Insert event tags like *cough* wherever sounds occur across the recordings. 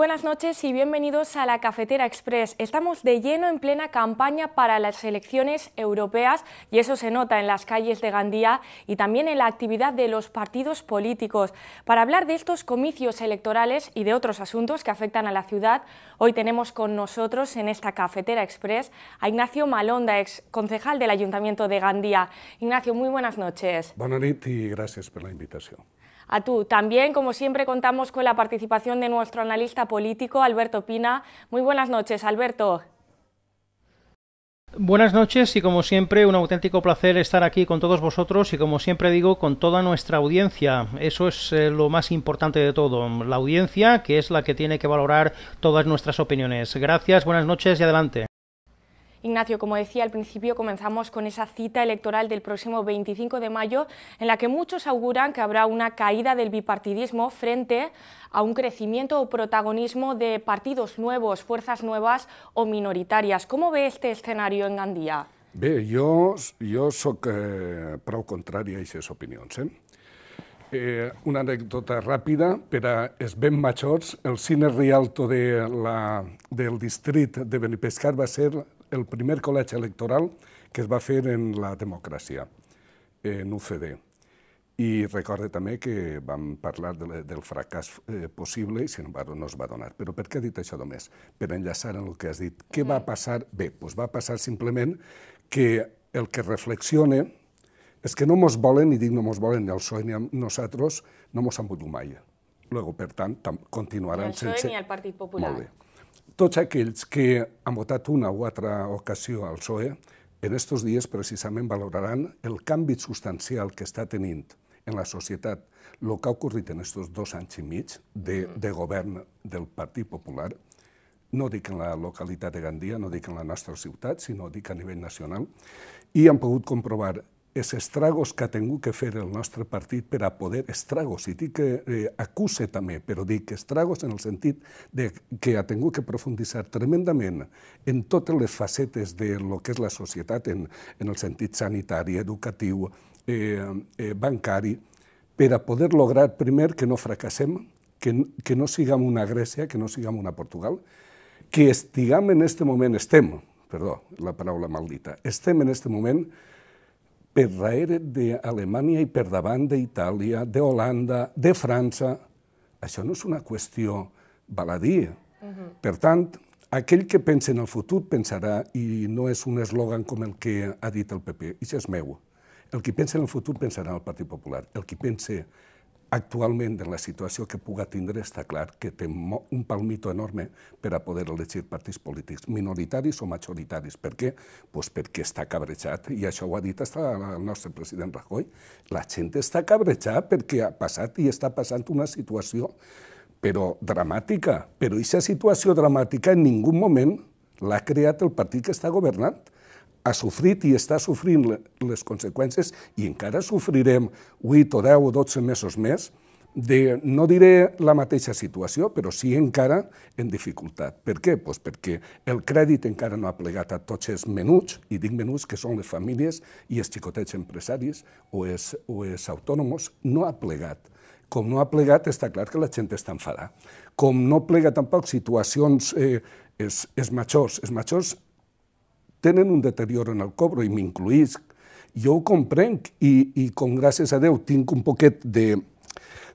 buenas noches y bienvenidos a la Cafetera Express. Estamos de lleno en plena campaña para las elecciones europeas y eso se nota en las calles de Gandía y también en la actividad de los partidos políticos. Para hablar de estos comicios electorales y de otros asuntos que afectan a la ciudad, hoy tenemos con nosotros en esta Cafetera Express a Ignacio Malonda, ex concejal del Ayuntamiento de Gandía. Ignacio, muy buenas noches. Buenas noches y gracias por la invitación a tú. También, como siempre, contamos con la participación de nuestro analista político, Alberto Pina. Muy buenas noches, Alberto. Buenas noches y como siempre un auténtico placer estar aquí con todos vosotros y como siempre digo con toda nuestra audiencia. Eso es eh, lo más importante de todo, la audiencia que es la que tiene que valorar todas nuestras opiniones. Gracias, buenas noches y adelante. Ignacio, como decía al principio, comenzamos con esa cita electoral del próximo 25 de mayo, en la que muchos auguran que habrá una caída del bipartidismo frente a un crecimiento o protagonismo de partidos nuevos, fuerzas nuevas o minoritarias. ¿Cómo ve este escenario en Gandía? Ve, yo jo sóc eh, a eh. Eh, una anécdota rápida, pero es ben El cine Rialto de la, del distrito de Benipescar va a ser el primer col·legi electoral que es va fer en la democràcia, en UCD. I recorde també que vam parlar de, del fracàs eh, possible i, sin embargo, no es va donar. Però per què ha dit això només? Per enllaçar en el que has dit. Què va mm. passar? Bé, doncs va passar simplement que el que reflexione és que no mos volen, i dic no mos volen ni el PSOE ni nosaltres, no mos han volgut mai. Luego, per tant, continuaran e sense... Ni el PSOE sense... ni el Partit Popular. Molt bé. Tots aquells que han votat una o altra ocasió al PSOE, en aquests dies precisament valoraran el canvi substancial que està tenint en la societat el que ha ocorrit en aquests dos anys i mig de, mm. de govern del Partit Popular, no dic en la localitat de Gandia, no dic en la nostra ciutat, sinó dic a nivell nacional, i han pogut comprovar els estragos que ha tingut que fer el nostre partit per a poder estragos, i dic que eh, acuse també, però dic que estragos en el sentit de que ha tingut que profunditzar tremendament en totes les facetes de lo que és la societat, en, en el sentit sanitari, educatiu, eh, eh, bancari, per a poder lograr primer que no fracassem, que, que no siguem una Grècia, que no siguem una Portugal, que estiguem en este moment, estem, perdó, la paraula maldita, estem en este moment per darrere d'Alemanya i per davant d'Itàlia, de Holanda, de França. Això no és una qüestió baladia. Uh mhm. -huh. Per tant, aquell que pensa en el futur pensarà, i no és un eslògan com el que ha dit el PP, i això és meu, el que pensa en el futur pensarà en el Partit Popular, el que pensa actualment de la situació que puga tindre està clar que té un palmito enorme per a poder elegir partits polítics, minoritaris o majoritaris. Per què? Pues perquè està cabrejat, i això ho ha dit està el nostre president Rajoy. La gent està cabrejat perquè ha passat i està passant una situació però dramàtica. Però aquesta situació dramàtica en ningú moment l'ha creat el partit que està governant ha sofrit i està sofrint les conseqüències i encara sofrirem 8 o 10 o 12 mesos més de, no diré la mateixa situació, però sí encara en dificultat. Per què? Pues perquè el crèdit encara no ha plegat a tots els menuts, i dic menuts que són les famílies i els xicotets empresaris o els, o els autònoms, no ha plegat. Com no ha plegat, està clar que la gent està enfadada. Com no plega tampoc situacions eh, és, és majors, és majors tenen un deterioro en el cobro i m'incluïsc. Jo ho comprenc i, i com gràcies a Déu tinc un poquet de,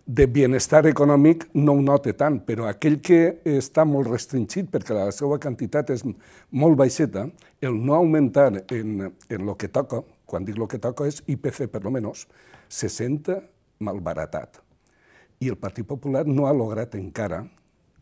de benestar econòmic no ho note tant, però aquell que està molt restringit perquè la seva quantitat és molt baixeta, el no augmentar en, en lo que toca, quan dic lo que toca és IPC per lo menos, se senta malbaratat. I el Partit Popular no ha lograt encara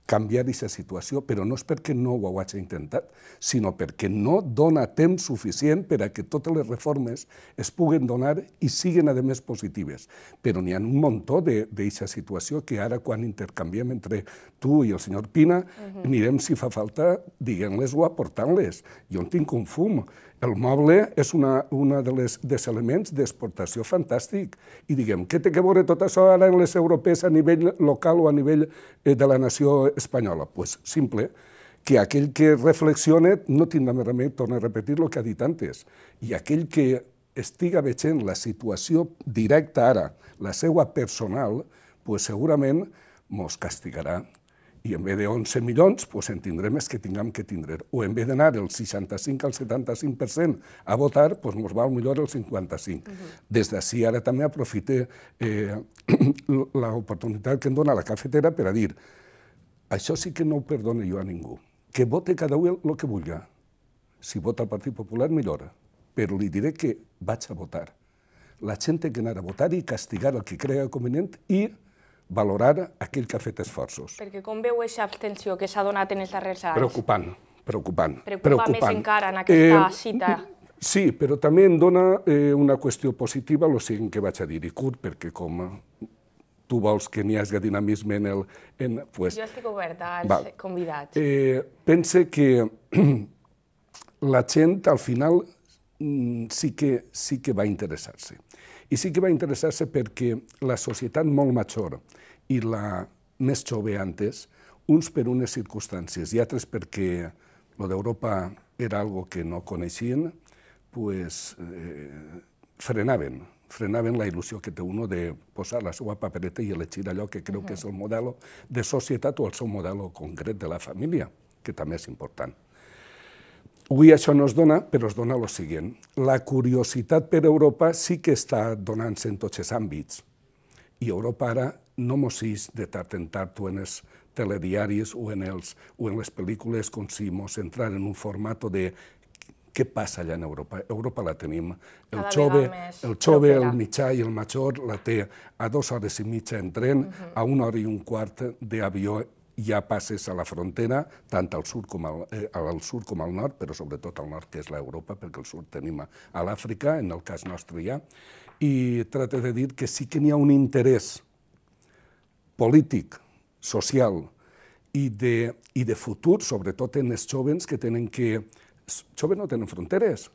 canviar aquesta situació, però no és perquè no ho hagi intentat, sinó perquè no dona temps suficient per a que totes les reformes es puguen donar i siguin, a més, positives. Però n'hi ha un muntó d'aquesta situació que ara, quan intercanviem entre tu i el senyor Pina, mirem anirem, si fa falta, diguem les o aportant-les. Jo en tinc un fum. El moble és una, una de les dels elements d'exportació fantàstic. I diguem, què té que veure tot això ara en les europees a nivell local o a nivell eh, de la nació espanyola? Doncs pues simple, que aquell que reflexione no tindrà més remei, torna a repetir el que ha dit antes, i aquell que estiga veient la situació directa ara, la seva personal, pues segurament mos castigarà i en vez de 11 milions, pues en tindrem els que tinguem que tindre. O en vez d'anar el 65 al 75% a votar, pues ens val millor el 55. Uh -huh. Des d'ací ara també aprofite eh, l'oportunitat *clears throat* que em dona la cafetera per a dir això sí que no ho perdono jo a ningú. Que vote cada un el que vulgui. Si vota el Partit Popular, millora. Però li diré que vaig a votar. La gent ha que a votar i castigar el que crea convenient i valorar aquell que ha fet esforços. Perquè com veu aquesta abstenció que s'ha donat en els darrers anys? Preocupant, preocupant. Preocupa preocupant. més encara en aquesta eh, cita. Sí, però també em dona eh, una qüestió positiva, lo siguent que vaig a dir i curt, perquè com tu vols que n'hi hagi dinamisme en el... En, pues, jo estic oberta als va. convidats. Eh, pense que *clears throat* la gent al final mm, sí que, sí que va interessar-se. I sí que va interessar-se perquè la societat molt major i la més jove antes, uns per unes circumstàncies i altres perquè lo d'Europa era algo que no coneixien, pues, eh, frenaven, frenaven la il·lusió que té uno de posar la seva papereta i elegir allò que creu uh -huh. que és el model de societat o el seu model concret de la família, que també és important. Avui això no es dona, però es dona el següent. La curiositat per Europa sí que està donant-se en tots els àmbits. I Europa ara no mos és de tard en tard o en els telediaris o en, els, o en les pel·lícules com si mos entrar en un format de què passa allà en Europa. Europa la tenim. El jove, el, jove el mitjà i el major la té a dues hores i mitja en tren, uh -huh. a una hora i un quart d'avió hi ha passes a la frontera, tant al sud com al, eh, al, sud com al nord, però sobretot al nord, que és l'Europa, perquè al sud tenim a l'Àfrica, en el cas nostre ja, i trata de dir que sí que n'hi ha un interès polític, social i de, i de futur, sobretot en els jovens que tenen que... Els jovens no tenen fronteres,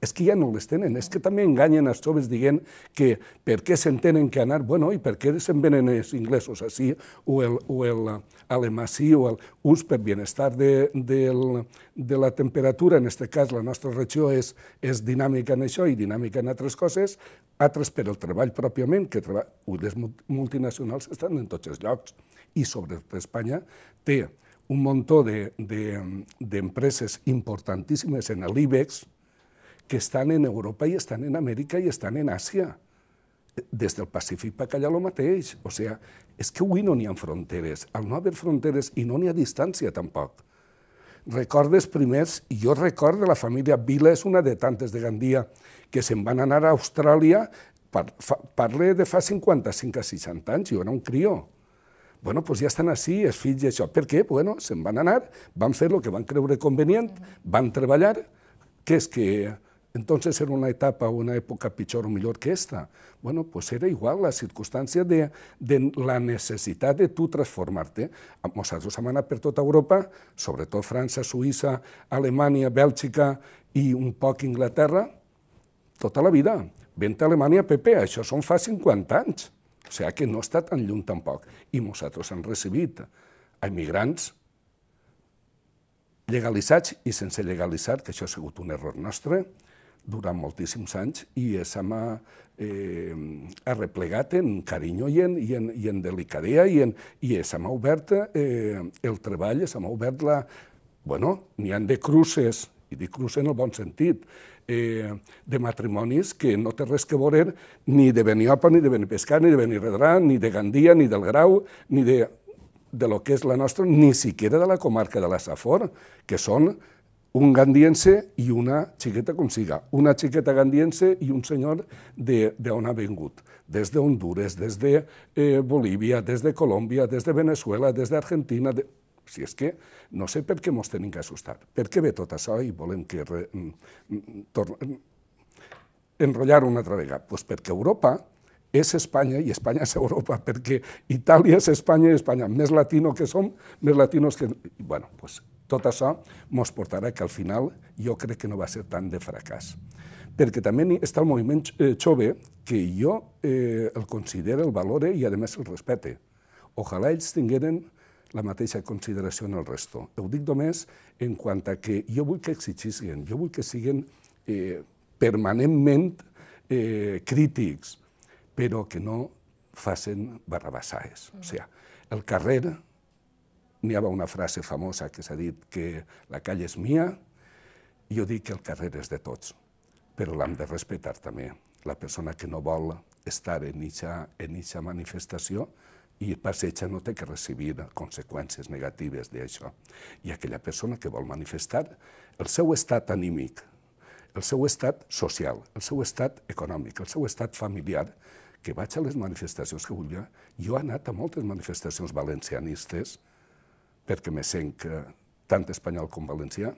és que ja no les tenen, és que també enganyen els joves dient que per què s'entenen que anar, bueno, i per què se'n venen els inglesos així, o el, o el alemà sí, o el ús per benestar de, de, de la temperatura, en aquest cas la nostra regió és, és dinàmica en això i dinàmica en altres coses, altres per el treball pròpiament, que treba... les multinacionals estan en tots els llocs, i sobre Espanya té un munt d'empreses de, de, importantíssimes en l'IBEX, que estan en Europa i estan en Amèrica i estan en Àsia. Des del Pacífic per callar el mateix. O sigui, és que avui no n'hi ha fronteres. Al no haver fronteres i no n'hi ha distància tampoc. Recordes primers, jo recordo la família Vila, és una de tantes de Gandia, que se'n van anar a Austràlia, par, fa, parle de fa 55 a 60 anys, jo era un crió bueno, pues ja estan així, els fills i això. Per què? Bueno, se'n van anar, van fer el que van creure convenient, van treballar, que és que Entonces era una etapa, una época pichor o mejor que esta. Bueno, pues era igual la circumstància de, de la necessitat de tu transformar-te. Nosaltres hem anat per tota Europa, sobretot França, Suïssa, Alemanya, Bèlgica i un poc Inglaterra, tota la vida. Vente a Alemanya, Pepe, això són fa 50 anys. O sigui que no està tan lluny tampoc. I nosaltres hem recibit emigrants legalitzats i sense legalitzar, que això ha sigut un error nostre, durant moltíssims anys i s'ha eh, arreplegat en carinyo i en, i en, i en delicadea i, en, i s'ha obert eh, el treball, s'ha obert la... Bueno, n'hi han de cruces, i dic cruces en el bon sentit, eh, de matrimonis que no té res que veure ni de Beniopa, ni de pescar, ni de Benirredrà, ni de Gandia, ni del Grau, ni de, de lo que és la nostra, ni siquiera de la comarca de la Safor, que són un gandiense i una xiqueta com siga, una xiqueta gandiense i un senyor d'on ha vingut, des d'Honduras, des de eh, Bolívia, des de Colòmbia, des de Venezuela, des d'Argentina... De... Si és que no sé per què ens tenim que assustar, per què ve tot això i volem que re... Mm, mm, torna... Mm, enrotllar una altra vegada? pues perquè Europa és Espanya i Espanya és Europa, perquè Itàlia és Espanya i Espanya, més latino que som, més latinos que... Bueno, pues tot això ens portarà que al final jo crec que no va ser tant de fracàs. Perquè també hi està el moviment eh, jove que jo eh, el considero, el valore i a més el respecte. Ojalà ells tingueren la mateixa consideració en el resto. Ho dic només en quant a que jo vull que exigissin, jo vull que siguin eh, permanentment eh, crítics, però que no facin barrabassades. O sigui, el carrer N'hi havia una frase famosa que s'ha dit que la calle és mia, i jo dic que el carrer és de tots, però l'hem de respectar també. La persona que no vol estar en aquesta manifestació i passeja no té que recibir conseqüències negatives d'això. I aquella persona que vol manifestar el seu estat anímic, el seu estat social, el seu estat econòmic, el seu estat familiar, que vaig a les manifestacions que vulgui. Jo he anat a moltes manifestacions valencianistes, perquè me sent que eh, tant espanyol com valencià,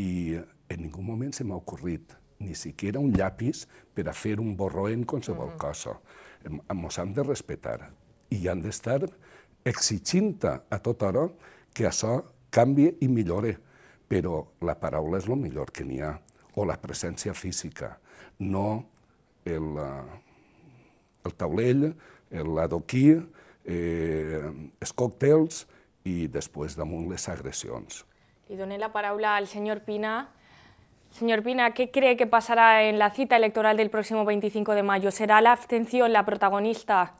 i en ningú moment se m'ha ocorrit ni siquiera un llapis per a fer un borró en qualsevol uh cosa. Ens hem de respetar i han d'estar exigint a tot hora que això canvi i millore, però la paraula és el millor que n'hi ha, o la presència física, no el, eh, el taulell, l'adoquí, eh, els còctels, ...y después de les agresiones. Y doné la palabra al señor Pina. Señor Pina, ¿qué cree que pasará en la cita electoral del próximo 25 de mayo? ¿Será la abstención la protagonista?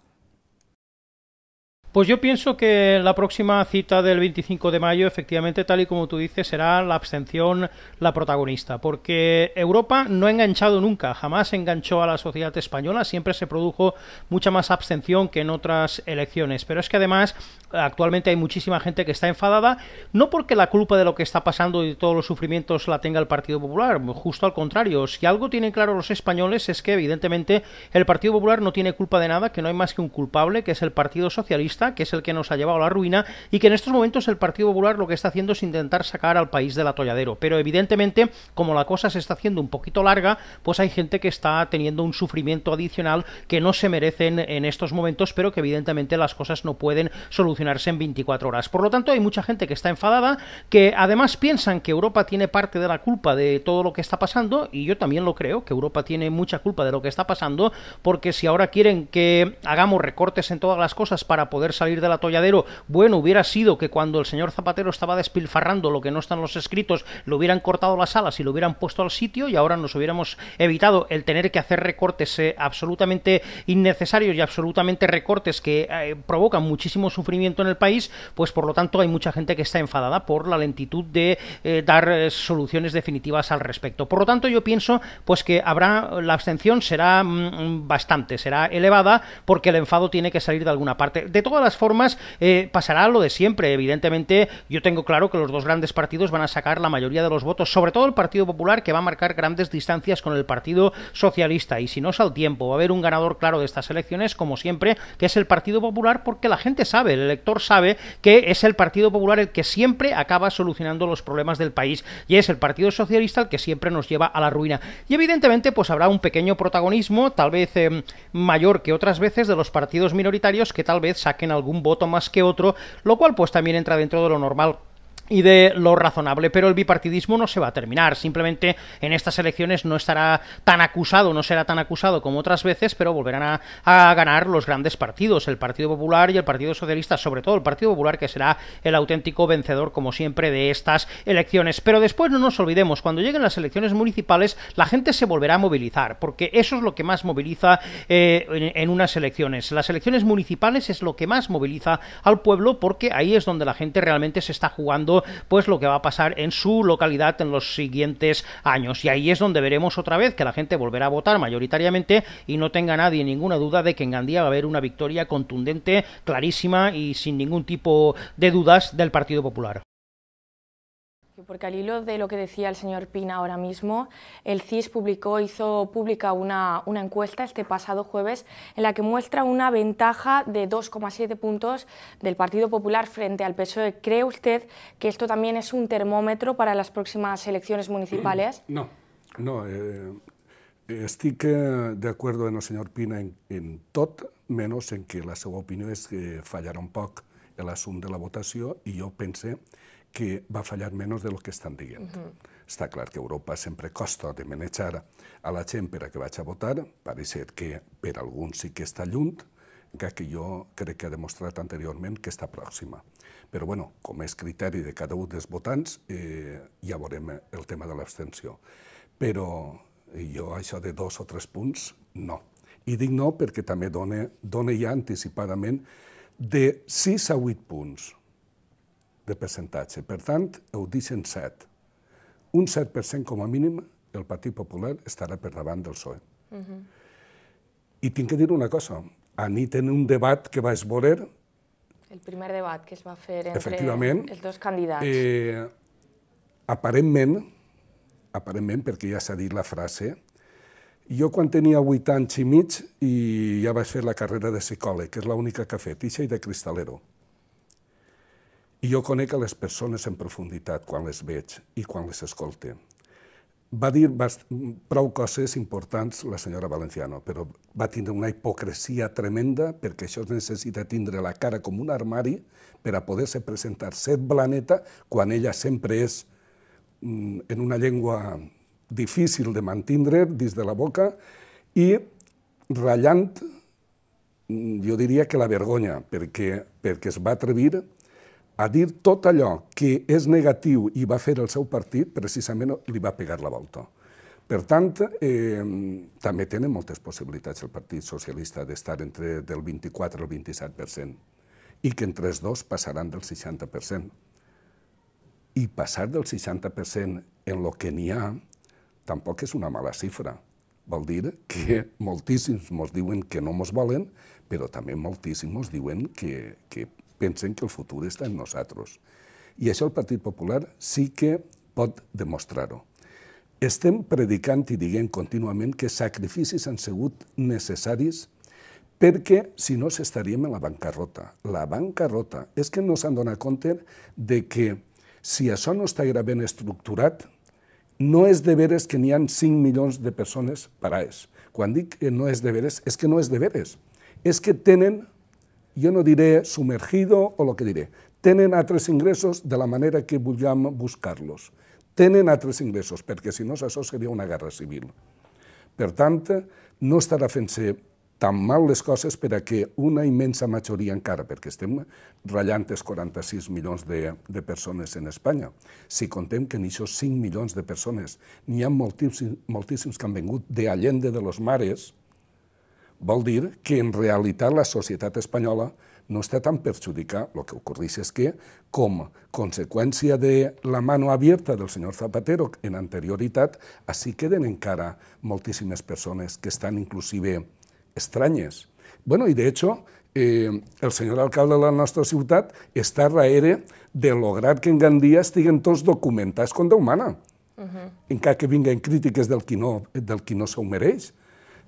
Pues yo pienso que la próxima cita del 25 de mayo, efectivamente, tal y como tú dices, será la abstención la protagonista, porque Europa no ha enganchado nunca, jamás enganchó a la sociedad española, siempre se produjo mucha más abstención que en otras elecciones. Pero es que además, actualmente hay muchísima gente que está enfadada, no porque la culpa de lo que está pasando y de todos los sufrimientos la tenga el Partido Popular, justo al contrario, si algo tienen claro los españoles es que, evidentemente, el Partido Popular no tiene culpa de nada, que no hay más que un culpable, que es el Partido Socialista que es el que nos ha llevado a la ruina y que en estos momentos el Partido Popular lo que está haciendo es intentar sacar al país del atolladero. Pero evidentemente, como la cosa se está haciendo un poquito larga, pues hay gente que está teniendo un sufrimiento adicional que no se merecen en estos momentos, pero que evidentemente las cosas no pueden solucionarse en 24 horas. Por lo tanto, hay mucha gente que está enfadada, que además piensan que Europa tiene parte de la culpa de todo lo que está pasando, y yo también lo creo, que Europa tiene mucha culpa de lo que está pasando, porque si ahora quieren que hagamos recortes en todas las cosas para poder salir del atolladero, bueno hubiera sido que cuando el señor Zapatero estaba despilfarrando lo que no están los escritos, lo hubieran cortado las alas y lo hubieran puesto al sitio y ahora nos hubiéramos evitado el tener que hacer recortes eh, absolutamente innecesarios y absolutamente recortes que eh, provocan muchísimo sufrimiento en el país, pues por lo tanto hay mucha gente que está enfadada por la lentitud de eh, dar soluciones definitivas al respecto. Por lo tanto yo pienso pues que habrá la abstención será mm, bastante, será elevada porque el enfado tiene que salir de alguna parte. De todas las formas, eh, pasará lo de siempre. Evidentemente, yo tengo claro que los dos grandes partidos van a sacar la mayoría de los votos, sobre todo el Partido Popular, que va a marcar grandes distancias con el Partido Socialista. Y si no es al tiempo, va a haber un ganador claro de estas elecciones, como siempre, que es el Partido Popular, porque la gente sabe, el elector sabe que es el Partido Popular el que siempre acaba solucionando los problemas del país. Y es el Partido Socialista el que siempre nos lleva a la ruina. Y evidentemente, pues habrá un pequeño protagonismo, tal vez em, mayor que otras veces, de los partidos minoritarios que tal vez saquen algún voto más que otro, lo cual pues también entra dentro de lo normal y de lo razonable, pero el bipartidismo no se va a terminar, simplemente en estas elecciones no estará tan acusado, no será tan acusado como otras veces, pero volverán a, ganar los grandes partidos, el Partido Popular y el Partido Socialista, sobre todo el Partido Popular, que será el auténtico vencedor, como siempre, de estas elecciones. Pero después no nos olvidemos, cuando lleguen las elecciones municipales, la gente se volverá a movilizar, porque eso es lo que más moviliza eh, en unas elecciones. Las elecciones municipales es lo que más moviliza al pueblo, porque ahí es donde la gente realmente se está jugando pues lo que va a pasar en su localidad en los siguientes años. Y ahí es donde veremos otra vez que la gente volverá a votar mayoritariamente y no tenga nadie ninguna duda de que en Gandía va a haber una victoria contundente, clarísima y sin ningún tipo de dudas del Partido Popular porque al hilo de lo que decía el señor Pina ahora mismo, el CIS publicó, hizo pública una, encuesta este pasado jueves en la que muestra una ventaja de 2,7 puntos del Partido Popular frente al PSOE. ¿Cree usted que esto también es un termómetro para las próximas elecciones municipales? *clears throat* No, no. Eh, de acuerdo con el señor Pina en, todo, menos en que la segunda opinión es que eh, fallaron un el asunto de la votación y yo pensé... que va fallar menys de lo que estan dient. Està clar que Europa sempre costa de manejar a la gent per a que vaig a votar, pareix que per alguns sí que està llunt, encara que jo crec que ha demostrat anteriorment que està pròxima. Però bueno, com és criteri de cada un dels votants, eh, ja veurem el tema de l'abstenció. Però jo això de dos o tres punts, no. I dic no perquè també dona, dona ja anticipadament de 6 a 8 punts de percentatge. Per tant, ho deixen 7. Un 7% com a mínim el Partit Popular estarà per davant del PSOE. Uh -huh. I tinc que dir una cosa. nit tenen un debat que vaig veure... El primer debat que es va fer entre els dos candidats. Eh, aparentment, aparentment, perquè ja s'ha dit la frase, jo quan tenia 8 anys i mig i ja vaig fer la carrera de psicòleg, que és l'única que he fet, i de cristalero. I jo conec a les persones en profunditat quan les veig i quan les escolte. Va dir prou coses importants la senyora Valenciano, però va tindre una hipocresia tremenda perquè això necessita tindre la cara com un armari per a poder-se presentar set planeta quan ella sempre és mm, en una llengua difícil de mantindre dins de la boca i ratllant, mm, jo diria que la vergonya, perquè, perquè es va atrevir a dir tot allò que és negatiu i va fer el seu partit, precisament li va pegar la volta. Per tant, eh, també tenen moltes possibilitats el Partit Socialista d'estar entre del 24 al 27% i que entre els dos passaran del 60%. I passar del 60% en el que n'hi ha tampoc és una mala xifra. Vol dir que moltíssims ens diuen que no ens volen, però també moltíssims ens diuen que, que pensen que el futur està en nosaltres. I això el Partit Popular sí que pot demostrar-ho. Estem predicant i dient contínuament que sacrificis han sigut necessaris perquè si no s'estaríem en la bancarrota. La bancarrota és que no s'han donat compte de que si això no està ben estructurat, no és de veres que n'hi ha 5 milions de persones això. Quan dic que no és de veres, és que no és de veres. És que tenen jo no diré sumergido o lo que diré. Tenen altres ingressos de la manera que vulguem buscar-los. Tenen altres ingressos, perquè si no això seria una guerra civil. Per tant, no estarà fent-se tan mal les coses per a que una immensa majoria encara, perquè estem ratllant els 46 milions de, de persones en Espanya, si contem que en això 5 milions de persones n'hi ha moltíssims, moltíssims que han vengut de Allende de los Mares, Vol dir que en realitat la societat espanyola no està tan perjudicada, el que ocorreix és que, com conseqüència de la mano abierta del senyor Zapatero en anterioritat, així queden encara moltíssimes persones que estan inclusive estranyes. Bueno, i de hecho, eh, el senyor alcalde de la nostra ciutat està darrere de lograr que en Gandia estiguen tots documentats com Déu mana, uh -huh. encara que vinguin crítiques del qui no, del qui no s'ho mereix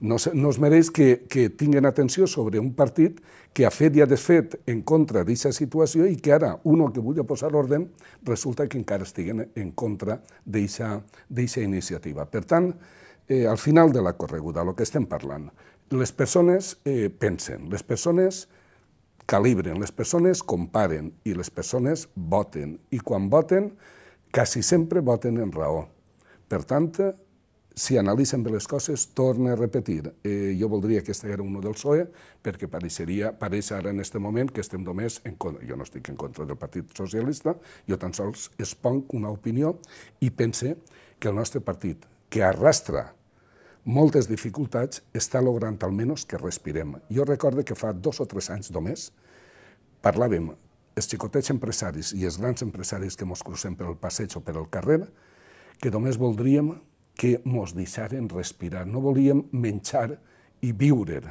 no, no es mereix que, que tinguin atenció sobre un partit que ha fet i ha desfet en contra d'aquesta situació i que ara un que vulgui posar l'ordre resulta que encara estiguen en contra d'aquesta iniciativa. Per tant, eh, al final de la correguda, el que estem parlant, les persones eh, pensen, les persones calibren, les persones comparen i les persones voten. I quan voten, quasi sempre voten en raó. Per tant, si analitzen bé les coses, torna a repetir. Eh, jo voldria que estiguera un del PSOE, perquè pareixeria, pareix ara en aquest moment que estem només en contra. Jo no estic en contra del Partit Socialista, jo tan sols esponc una opinió i pense que el nostre partit, que arrastra moltes dificultats, està logrant almenys que respirem. Jo recordo que fa dos o tres anys només parlàvem els xicotets empresaris i els grans empresaris que ens crucem pel passeig o per carrer, que només voldríem que mos deixaren respirar. No volíem menjar i viure,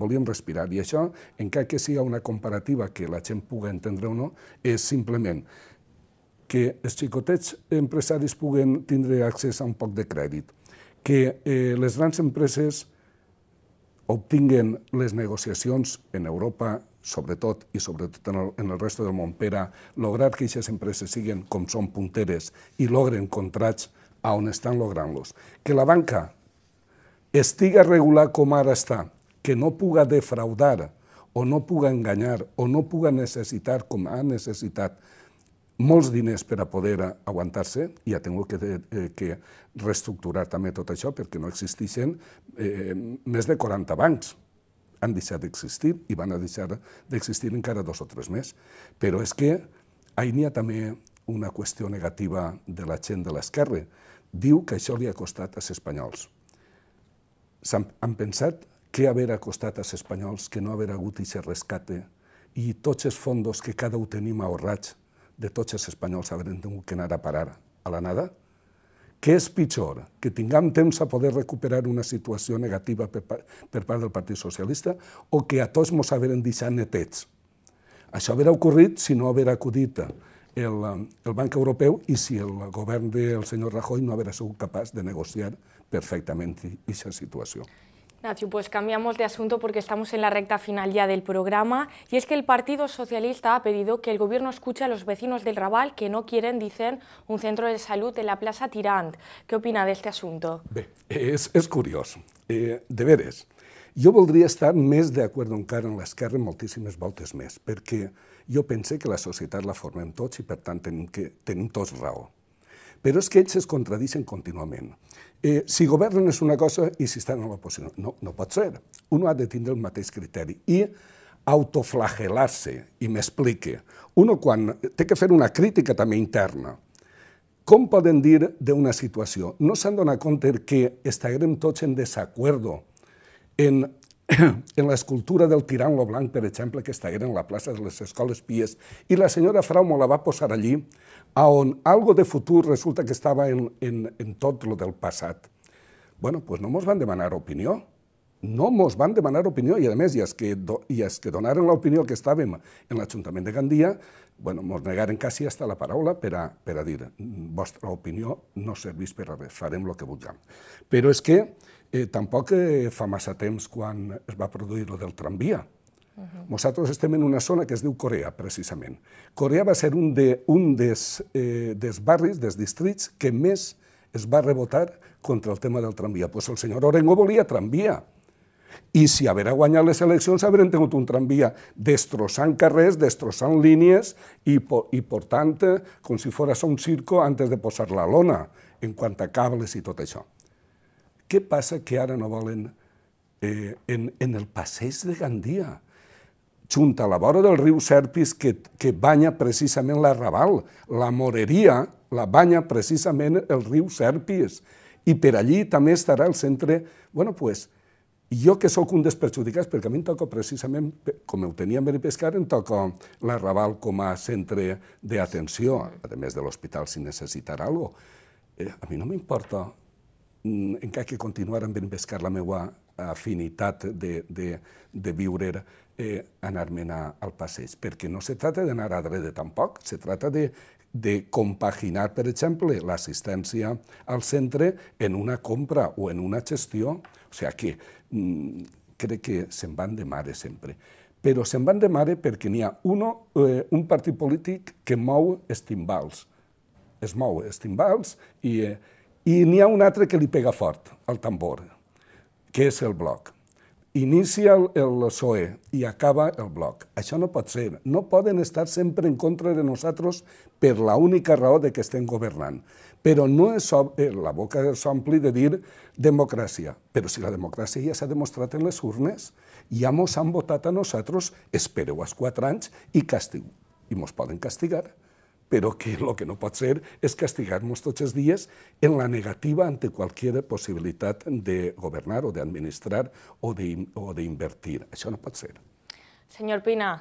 volíem respirar. I això, encara que sigui una comparativa que la gent pugui entendre o no, és simplement que els xicotets empresaris puguen tindre accés a un poc de crèdit, que eh, les grans empreses obtinguen les negociacions en Europa, sobretot, i sobretot en el, en el reste del món, per a lograr que aquestes empreses siguin com són punteres i logren contrats a on estan logrant-los. Que la banca estiga regular com ara està, que no puga defraudar o no puga enganyar o no puga necessitar com ha necessitat molts diners per a poder aguantar-se, i ja tengo que, eh, que reestructurar també tot això perquè no existeixen eh, més de 40 bancs han deixat d'existir i van a deixar d'existir encara dos o tres més. Però és que ahir n'hi ha també una qüestió negativa de la gent de l'esquerra, diu que això li ha costat als espanyols. Han, han pensat què haver costat als espanyols que no haver hagut aquest rescate i tots els fons que cada un tenim ahorrats de tots els espanyols haurem hagut que a parar a la nada? Què és pitjor? Que tinguem temps a poder recuperar una situació negativa per, per part del Partit Socialista o que a tots ens haurem deixat netets? Això haurà ocorrit si no haver acudit el, el Banc Europeu i si el govern del senyor Rajoy no haurà sigut capaç de negociar perfectament aquesta situació. Nacho, pues cambiamos de asunto porque estamos en la recta final ya del programa y es que el Partido Socialista ha pedido que el Gobierno escuche a los vecinos del Raval que no quieren, dicen, un centro de salud en la plaza Tirant. ¿Qué opina de este asunto? Bé, és, és curiós. Eh, de veres, jo voldria estar més d'acord encara en l'esquerra moltíssimes voltes més, perquè jo pense que la societat la formem tots i, per tant, tenim, que, tenim tots raó. Però és que ells es contradicen contínuament. Eh, si governen és una cosa i si estan en l'oposició. No, no pot ser. Un ha de tindre el mateix criteri i autoflagelar-se, i m'explique. Uno quan té que fer una crítica també interna. Com poden dir d'una situació? No s'han donat compte que estarem tots en desacuerdo en *coughs* en l'escultura del tirant lo blanc, per exemple, que està en la plaça de les Escoles Pies, i la senyora Fraumo la va posar allí, a on algo de futur resulta que estava en, en, en tot lo del passat. Bueno, pues no mos van demanar opinió no mos van demanar opinió i, a més, i els que, do, i els que donaren l'opinió que estàvem en l'Ajuntament de Gandia, bueno, mos negaren quasi hasta la paraula per a, per a dir vostra opinió no serveix per a res, farem el que vulguem. Però és que eh, tampoc eh, fa massa temps quan es va produir lo del tramvia. Uh -huh. Nosaltres estem en una zona que es diu Corea, precisament. Corea va ser un, de, un des, eh, des barris, des districts, que més es va rebotar contra el tema del tramvia. Pues el senyor Orengo volia tramvia. I si haver guanyat les eleccions, haurem tingut un tramvia destrossant carrers, destrossant línies i, i portant com si fos un circo antes de posar la lona en quant a cables i tot això. Què passa que ara no volen eh, en, en el passeig de Gandia? junta a la vora del riu Serpis que, que banya precisament la Raval, La Moreria la banya precisament el riu Serpis. I per allí també estarà el centre... bueno, pues, jo que sóc un dels perjudicats, perquè a mi em toca precisament, com ho tenia Meri Pescar, em toca l'Arrabal com a centre d'atenció, a més de l'hospital si necessitarà alguna cosa. Eh, a mi no m'importa mm, encara que continuar amb ben pescar la meva afinitat de, de, de viure eh, anar-me'n al passeig, perquè no se trata d'anar a dret tampoc, se trata de de compaginar, per exemple, l'assistència al centre en una compra o en una gestió o sea que mmm, crec que se'n van de mare sempre. Però se'n van de mare perquè n'hi ha uno, eh, un partit polític que mou els timbals. Es mou els timbals i, eh, i n'hi ha un altre que li pega fort, al tambor, que és el bloc. Inicia el, el PSOE i acaba el bloc. Això no pot ser. No poden estar sempre en contra de nosaltres per l'única raó de que estem governant però no és eh, la boca s'ompli de dir democràcia. Però si la democràcia ja s'ha demostrat en les urnes, ja mos han votat a nosaltres, espereu els quatre anys i castigueu. I mos poden castigar, però que el que no pot ser és castigar-nos tots els dies en la negativa ante qualsevol possibilitat de governar o d'administrar o d'invertir. Això no pot ser. Senyor Pina,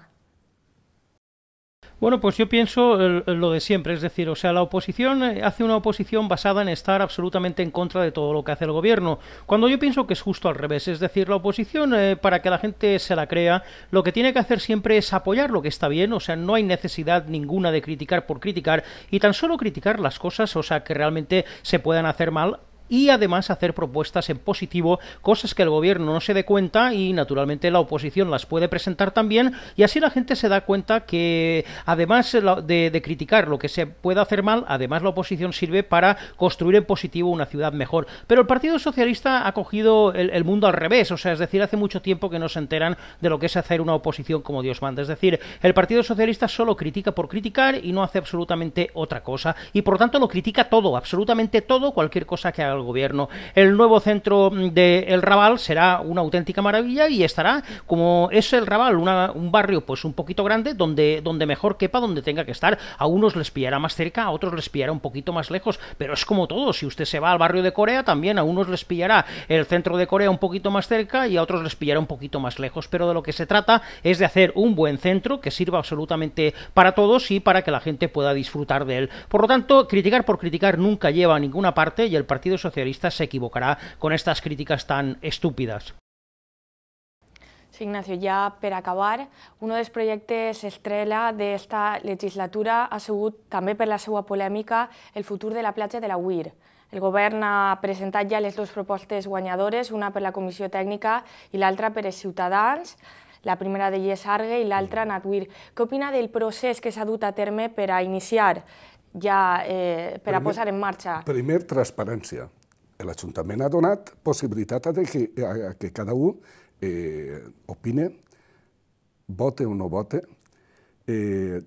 Bueno, pues yo pienso eh, eh, lo de siempre, es decir, o sea, la oposición eh, hace una oposición basada en estar absolutamente en contra de todo lo que hace el gobierno, cuando yo pienso que es justo al revés, es decir, la oposición para que la gente se la crea, lo que tiene que hacer siempre es apoyar lo que está bien, o sea, no hay necesidad ninguna de criticar por criticar y tan solo criticar las cosas, o sea, que realmente se puedan hacer mal y además hacer propuestas en positivo, cosas que el gobierno no se dé cuenta y naturalmente la oposición las puede presentar también y así la gente se da cuenta que además de, criticar lo que se puede hacer mal, además la oposición sirve para construir en positivo una ciudad mejor. Pero el Partido Socialista ha cogido el, mundo al revés, o sea, es decir, hace mucho tiempo que no se enteran de lo que es hacer una oposición como Dios manda. Es decir, el Partido Socialista solo critica por criticar y no hace absolutamente otra cosa y por tanto lo critica todo, absolutamente todo, cualquier cosa que haga el gobierno. El nuevo centro de El Raval será una auténtica maravilla y estará como es El Raval, un barrio pues un poquito grande donde, donde mejor quepa, donde tenga que estar. A unos les pillará más cerca, a otros les pillará un poquito más lejos, pero es como todo, si usted se va al barrio de Corea también a unos les pillará el centro de Corea un poquito más cerca y a otros les pillará un poquito más lejos, pero de lo que se trata es de hacer un buen centro que sirva absolutamente para todos y para que la gente pueda disfrutar de él. Por lo tanto, criticar por criticar nunca lleva a ninguna parte y el Partido socialista se equivocará con estas críticas tan estúpidas. Sí, Ignacio, ja per acabar, un dels projectes estrella d'esta legislatura ha sigut, també per la seva polèmica, el futur de la platja de la UIR. El govern ha presentat ja les dues propostes guanyadores, una per la Comissió Tècnica i l'altra per els ciutadans, la primera de Yesargue i l'altra mm. Natuir. Què opina del procés que s'ha dut a terme per a iniciar ja, eh, per primer, a posar en marxa? Primer, transparència l'Ajuntament ha donat possibilitat de que, a, que cada un eh, opine, vote o no vote, eh,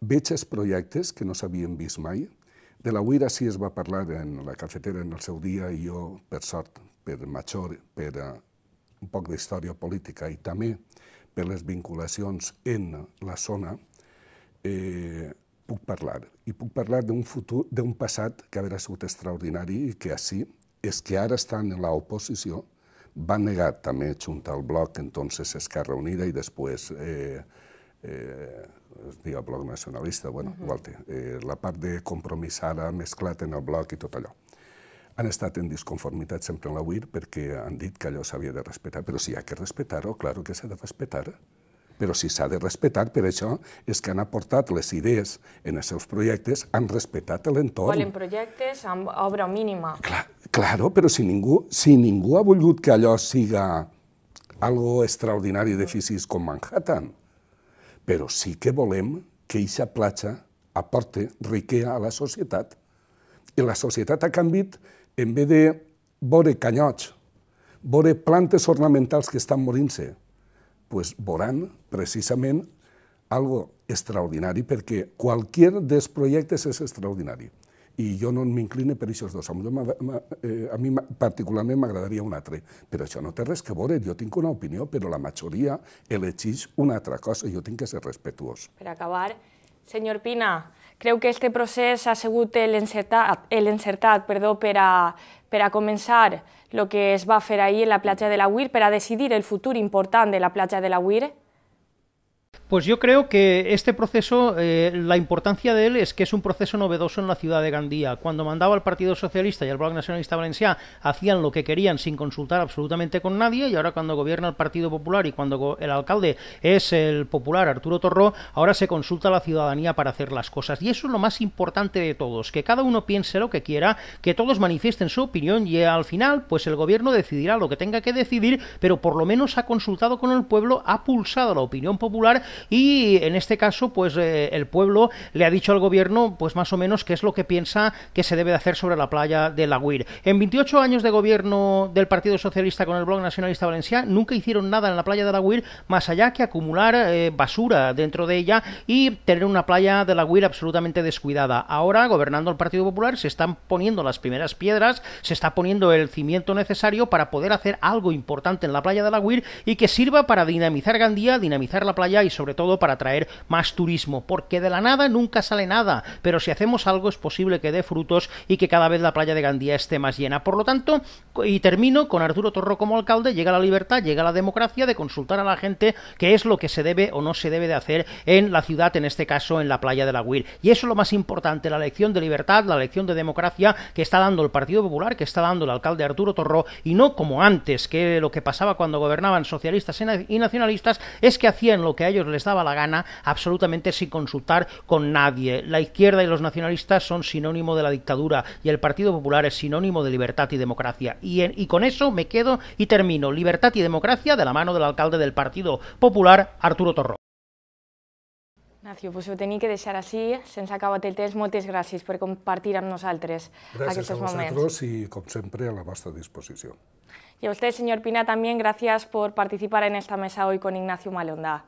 veig els projectes que no s'havien vist mai. De la Uira sí es va parlar en la cafetera en el seu dia i jo, per sort, per major, per uh, un poc d'història política i també per les vinculacions en la zona, eh, puc parlar. I puc parlar d'un futur, d'un passat que haurà sigut extraordinari i que així és que ara estan en l'oposició, van negar també junta al bloc, entonces Esquerra Unida i després eh, eh, es diu el bloc nacionalista, bueno, uh -huh. eh, la part de compromís ara mesclat en el bloc i tot allò. Han estat en disconformitat sempre en la UIR perquè han dit que allò s'havia de respetar, però si hi ha que respetar-ho, claro que s'ha de respetar. -ho però si s'ha de respetar, per això és que han aportat les idees en els seus projectes, han respetat l'entorn. Volen projectes amb obra mínima. Clar, claro, però si ningú, si ningú ha volgut que allò siga algo extraordinari d'edificis com Manhattan, però sí que volem que aquesta platja aporte riquea a la societat. I la societat ha canviat, en vez de veure canyots, veure plantes ornamentals que estan morint-se, pues veuran precisament algo extraordinari, perquè qualsevol dels projectes és extraordinari. I jo no m'incline per aquests dos. A mi eh, particularment m'agradaria un altre, però això no té res que veure. Jo tinc una opinió, però la majoria elegeix una altra cosa. Jo tinc que ser respetuós. Per acabar, senyor Pina, Creu que aquest procés ha sigut l'encertat perdó, per, a, per a començar el que es va fer ahir en la platja de la Uir, per a decidir el futur important de la platja de la Uir? Pues yo creo que este proceso, eh, la importancia de él es que es un proceso novedoso en la ciudad de Gandía. Cuando mandaba el Partido Socialista y el Bloque Nacionalista Valenciano hacían lo que querían sin consultar absolutamente con nadie y ahora cuando gobierna el Partido Popular y cuando el alcalde es el popular Arturo Torró, ahora se consulta a la ciudadanía para hacer las cosas. Y eso es lo más importante de todos, que cada uno piense lo que quiera, que todos manifiesten su opinión y al final pues el gobierno decidirá lo que tenga que decidir, pero por lo menos ha consultado con el pueblo, ha pulsado la opinión popular y en este caso pues eh, el pueblo le ha dicho al gobierno pues más o menos qué es lo que piensa que se debe de hacer sobre la playa de la Huir. En 28 años de gobierno del Partido Socialista con el Bloc Nacionalista Valenciano nunca hicieron nada en la playa de la Huir más allá que acumular eh, basura dentro de ella y tener una playa de la Huir absolutamente descuidada. Ahora gobernando el Partido Popular se están poniendo las primeras piedras, se está poniendo el cimiento necesario para poder hacer algo importante en la playa de la Huir y que sirva para dinamizar Gandía, dinamizar la playa y sobre todo para atraer más turismo, porque de la nada nunca sale nada, pero si hacemos algo es posible que dé frutos y que cada vez la playa de Gandía esté más llena. Por lo tanto, y termino con Arturo Torro como alcalde, llega la libertad, llega la democracia de consultar a la gente qué es lo que se debe o no se debe de hacer en la ciudad, en este caso en la playa de la Huir Y eso es lo más importante, la elección de libertad, la elección de democracia que está dando el Partido Popular, que está dando el alcalde Arturo Torro, y no como antes, que lo que pasaba cuando gobernaban socialistas y nacionalistas es que hacían lo que a ellos les les daba la gana, absolutamente sin consultar con nadie. La izquierda y los nacionalistas son sinónimo de la dictadura y el Partido Popular es sinónimo de libertad y democracia. Y, en, y con eso me quedo y termino. Libertad y democracia de la mano del alcalde del Partido Popular, Arturo Torro. Nacio, pues yo tenía que deixar así, sense acabar el temps. Moltes gràcies por compartir amb nosaltres gràcies a vosaltres i, com sempre, a la vostra disposición. Y a usted, señor Pina, también gracias por participar en esta mesa hoy con Ignacio Malonda.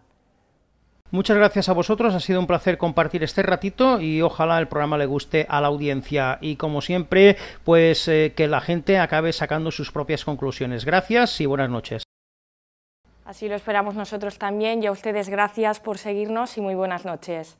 Muchas gracias a vosotros, ha sido un placer compartir este ratito y ojalá el programa le guste a la audiencia y como siempre, pues eh, que la gente acabe sacando sus propias conclusiones. Gracias y buenas noches. Así lo esperamos nosotros también y a ustedes gracias por seguirnos y muy buenas noches.